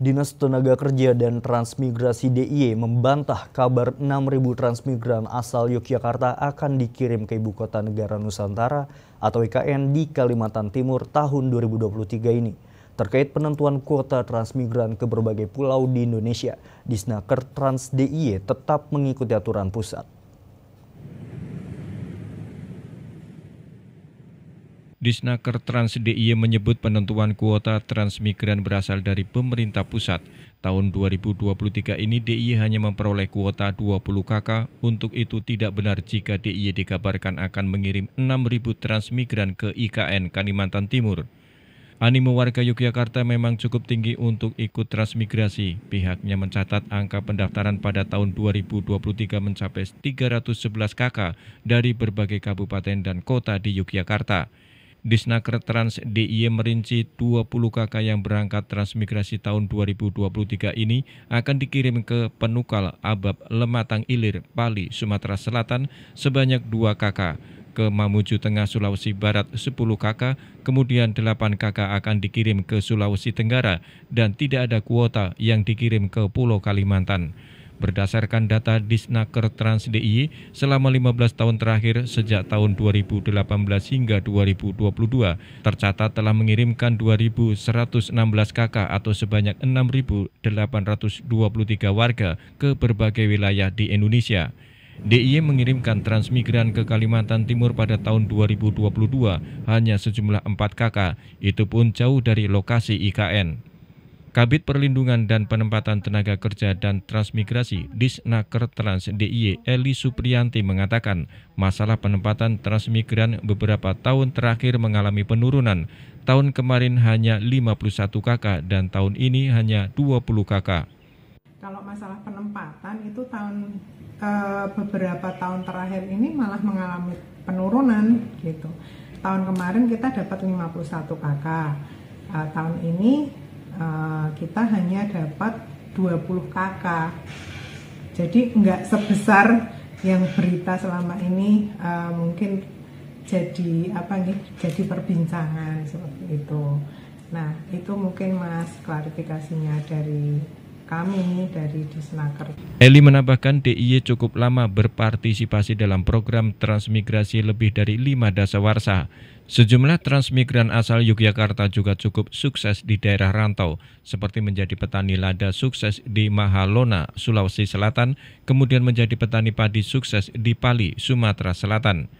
Dinas Tenaga Kerja dan Transmigrasi DIY membantah kabar 6.000 transmigran asal Yogyakarta akan dikirim ke Ibu Kota Negara Nusantara atau IKN di Kalimantan Timur tahun 2023 ini. Terkait penentuan kuota transmigran ke berbagai pulau di Indonesia, Disnaker Trans DIY tetap mengikuti aturan pusat. Disnaker Trans DIY menyebut penentuan kuota transmigran berasal dari pemerintah pusat. Tahun 2023 ini DIY hanya memperoleh kuota 20 KK, untuk itu tidak benar jika DIY dikabarkan akan mengirim 6.000 transmigran ke IKN Kalimantan Timur. Animo warga Yogyakarta memang cukup tinggi untuk ikut transmigrasi. Pihaknya mencatat angka pendaftaran pada tahun 2023 mencapai 311 KK dari berbagai kabupaten dan kota di Yogyakarta. Disnaker Trans DIY e merinci 20 KK yang berangkat transmigrasi tahun 2023 ini akan dikirim ke Penukal, Abab, Lematang Ilir, Bali, Sumatera Selatan sebanyak 2 KK, Ke Mamuju Tengah Sulawesi Barat 10 KK, kemudian 8 KK akan dikirim ke Sulawesi Tenggara dan tidak ada kuota yang dikirim ke Pulau Kalimantan. Berdasarkan data Disnaker Trans DIY, selama 15 tahun terakhir sejak tahun 2018 hingga 2022, tercatat telah mengirimkan 2.116 KK atau sebanyak 6.823 warga ke berbagai wilayah di Indonesia. Di mengirimkan transmigran ke Kalimantan Timur pada tahun 2022 hanya sejumlah 4 KK, itu pun jauh dari lokasi IKN. Kabit Perlindungan dan Penempatan Tenaga Kerja dan Transmigrasi Disnaker Trans DIY Eli Supriyanti mengatakan masalah penempatan transmigran beberapa tahun terakhir mengalami penurunan. Tahun kemarin hanya 51 KK dan tahun ini hanya 20 KK. Kalau masalah penempatan itu tahun e, beberapa tahun terakhir ini malah mengalami penurunan gitu. Tahun kemarin kita dapat 51 KK, uh, tahun ini Eh, kita hanya dapat 20 KK jadi nggak sebesar yang berita selama ini uh, mungkin jadi apa nih jadi perbincangan seperti itu nah itu mungkin mas klarifikasinya dari kami dari Disnaker. Eli menambahkan DIY cukup lama berpartisipasi dalam program transmigrasi lebih dari lima dasawarsa. Sejumlah transmigran asal Yogyakarta juga cukup sukses di daerah rantau, seperti menjadi petani lada sukses di Mahalona, Sulawesi Selatan, kemudian menjadi petani padi sukses di Pali, Sumatera Selatan.